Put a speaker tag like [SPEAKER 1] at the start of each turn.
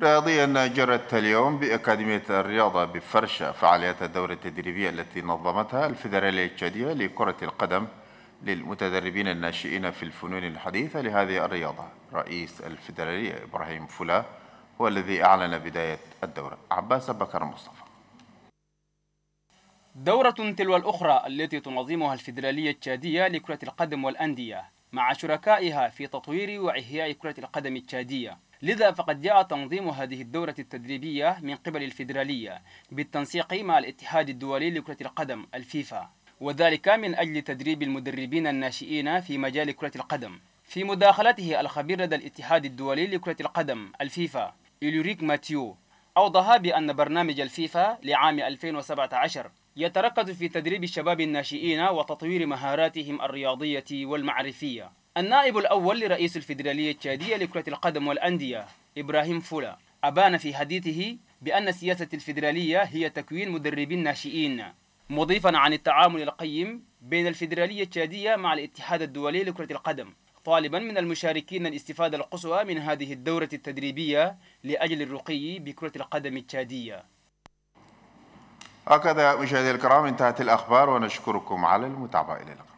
[SPEAKER 1] رياضيا جرت اليوم بأكاديمية الرياضة بفرشة فعاليات الدورة التدريبية التي نظمتها الفيدرالية التشادية لكرة القدم للمتدربين الناشئين في الفنون الحديثة لهذه الرياضة رئيس الفيدرالية إبراهيم فلا هو الذي أعلن بداية الدورة عباس بكر مصطفى
[SPEAKER 2] دورة تلو الأخرى التي تنظمها الفيدرالية التشادية لكرة القدم والأندية مع شركائها في تطوير وإحياء كرة القدم التشادية لذا فقد جاء تنظيم هذه الدورة التدريبية من قبل الفيدرالية بالتنسيق مع الاتحاد الدولي لكرة القدم الفيفا وذلك من أجل تدريب المدربين الناشئين في مجال كرة القدم في مداخلته الخبير لدى الاتحاد الدولي لكرة القدم الفيفا إلوريك ماتيو أوضح بأن برنامج الفيفا لعام 2017 يتركز في تدريب الشباب الناشئين وتطوير مهاراتهم الرياضية والمعرفية النائب الأول لرئيس الفيدرالية التشادية لكرة القدم والأندية إبراهيم فولا أبان في حديثه بأن سياسة الفيدرالية هي تكوين مدربين ناشئين مضيفا عن التعامل القيم بين الفيدرالية التشادية مع الاتحاد الدولي لكرة القدم طالبا من المشاركين الاستفادة القصوى من هذه الدورة التدريبية لأجل الرقي بكرة القدم التشادية
[SPEAKER 1] هكذا مشاهدي الكرام انتهت الأخبار ونشكركم على المتابعة إلى اللقاء